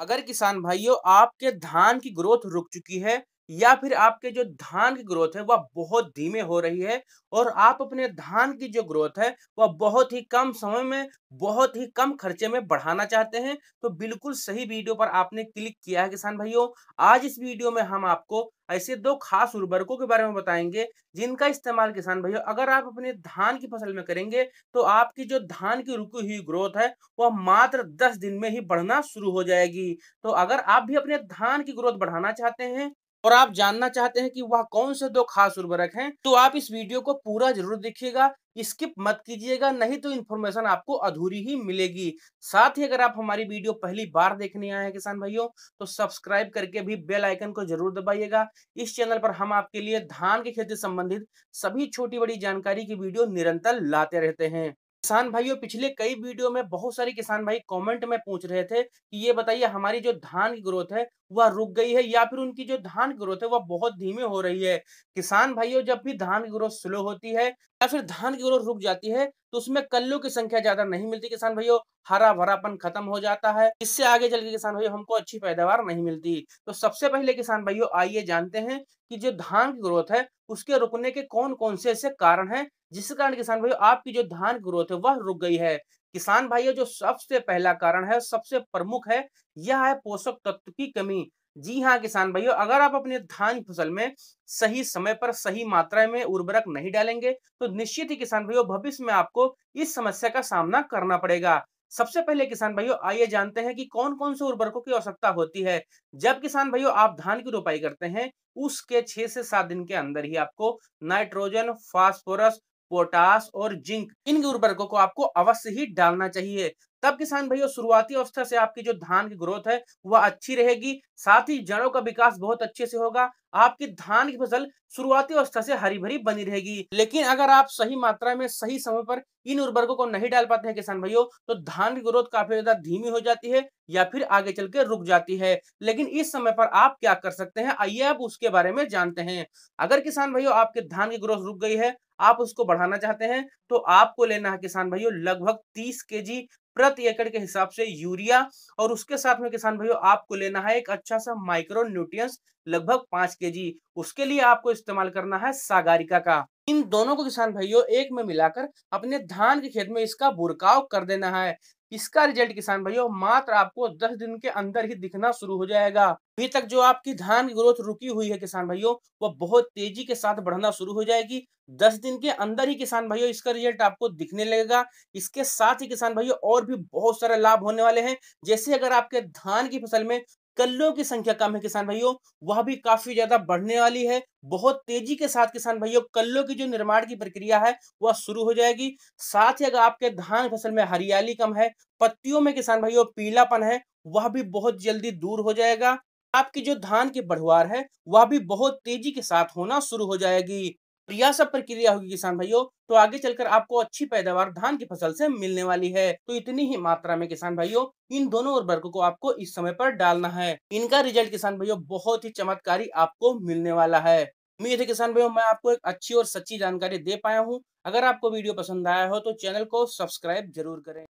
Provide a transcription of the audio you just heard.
अगर किसान भाइयों आपके धान की ग्रोथ रुक चुकी है या फिर आपके जो धान की ग्रोथ है वह बहुत धीमे हो रही है और आप अपने धान की जो ग्रोथ है वह बहुत ही कम समय में बहुत ही कम खर्चे में बढ़ाना चाहते हैं तो बिल्कुल सही वीडियो पर आपने क्लिक किया है किसान भाइयों आज इस वीडियो में हम आपको ऐसे दो खास उर्वरकों के बारे में बताएंगे जिनका इस्तेमाल किसान भाइयों अगर आप अपने धान की फसल में करेंगे तो आपकी जो धान की रुकी हुई ग्रोथ है वह मात्र दस दिन में ही बढ़ना शुरू हो जाएगी तो अगर आप भी अपने धान की ग्रोथ बढ़ाना चाहते हैं और आप जानना चाहते हैं कि वह कौन से दो खास उर्वरक हैं तो आप इस वीडियो को पूरा जरूर देखिएगा स्किप मत कीजिएगा नहीं तो इन्फॉर्मेशन आपको अधूरी ही मिलेगी साथ ही अगर आप हमारी वीडियो पहली बार देखने आए हैं किसान भाइयों तो सब्सक्राइब करके भी बेल आइकन को जरूर दबाइएगा इस चैनल पर हम आपके लिए धान की खेती संबंधित सभी छोटी बड़ी जानकारी की वीडियो निरंतर लाते रहते हैं किसान भाइयों पिछले कई वीडियो में बहुत सारे किसान भाई कमेंट में पूछ रहे थे कि ये बताइए हमारी जो धान की ग्रोथ है वह रुक गई है या फिर उनकी जो धान ग्रोथ है वह बहुत धीमे हो रही है किसान भाइयों जब भी धान की ग्रोथ स्लो होती है या फिर धान की ग्रोथ रुक जाती है तो उसमें कल्लू की संख्या ज्यादा नहीं मिलती किसान भाइयों हरा भरापन खत्म हो जाता है इससे आगे चल के किसान भाइयों हमको अच्छी पैदावार नहीं मिलती तो सबसे पहले किसान भाइयों आइए जानते हैं कि जो धान की ग्रोथ है उसके रुकने के कौन कौन से ऐसे कारण है जिसके कारण किसान भाइयों आपकी जो धान की ग्रोथ है वह रुक गई है किसान भाइयों जो सबसे पहला कारण है सबसे प्रमुख है यह है पोषक तत्व की कमी जी हाँ किसान भाइयों अगर आप अपने धान की फसल में सही समय पर सही मात्रा में उर्वरक नहीं डालेंगे तो निश्चित ही किसान भाइयों भविष्य में आपको इस समस्या का सामना करना पड़ेगा सबसे पहले किसान भाइयों आइए जानते हैं कि कौन कौन से उर्वरकों की आवश्यकता होती है जब किसान भाइयों आप धान की रोपाई करते हैं उसके छह से सात दिन के अंदर ही आपको नाइट्रोजन फॉस्फोरस पोटास और जिंक इन उर्वरकों को आपको अवश्य ही डालना चाहिए तब किसान भाइयों शुरुआती अवस्था से आपकी जो धान की ग्रोथ है वह अच्छी रहेगी साथ ही जड़ों का विकास बहुत अच्छे से होगा आपकी धान की फसल शुरुआती अवस्था से हरी भरी बनी रहेगी लेकिन अगर आप सही मात्रा में सही समय पर इन उर्वरकों को नहीं डाल पाते हैं किसान भाइयों तो धान की ग्रोथ काफी ज्यादा धीमी हो जाती है या फिर आगे चल के रुक जाती है लेकिन इस समय पर आप क्या कर सकते हैं आइए आप उसके बारे में जानते हैं अगर किसान भाइयों आपके धान की ग्रोथ रुक गई है आप उसको बढ़ाना चाहते हैं तो आपको लेना है किसान भाइयों लगभग 30 केजी प्रति एकड़ के हिसाब से यूरिया और उसके साथ में किसान भाइयों आपको लेना है एक अच्छा सा माइक्रो न्यूट्रिय लगभग पांच के उसके लिए आपको इस्तेमाल करना है सागारिका का इन दोनों को किसान भाइयों एक में मिलाकर अपने धान के खेत में इसका बुरकाव कर देना है इसका रिजल्ट किसान भाइयों मात्र आपको 10 दिन के अंदर ही दिखना शुरू हो जाएगा अभी तक जो आपकी धान की ग्रोथ रुकी हुई है किसान भाइयों वह बहुत तेजी के साथ बढ़ना शुरू हो जाएगी 10 दिन के अंदर ही किसान भाइयों इसका रिजल्ट आपको दिखने लगेगा इसके साथ ही किसान भाइयों और भी बहुत सारे लाभ होने वाले हैं जैसे अगर आपके धान की फसल में कल्लों की संख्या कम है किसान भाइयों वह भी काफी ज्यादा बढ़ने वाली है बहुत तेजी के साथ किसान भाइयों कल्लों की जो निर्माण की प्रक्रिया है वह शुरू हो जाएगी साथ ही अगर आपके धान फसल में हरियाली कम है पत्तियों में किसान भाइयों पीलापन है वह भी बहुत जल्दी दूर हो जाएगा आपकी जो धान की बढ़वार है वह भी बहुत तेजी के साथ होना शुरू हो जाएगी यह सब प्रक्रिया होगी किसान भाइयों तो आगे चलकर आपको अच्छी पैदावार धान की फसल से मिलने वाली है तो इतनी ही मात्रा में किसान भाइयों इन दोनों उर्वरकों को आपको इस समय पर डालना है इनका रिजल्ट किसान भाइयों बहुत ही चमत्कारी आपको मिलने वाला है उम्मीद है किसान भाइयों मैं आपको एक अच्छी और सच्ची जानकारी दे पाया हूँ अगर आपको वीडियो पसंद आया हो तो चैनल को सब्सक्राइब जरूर करें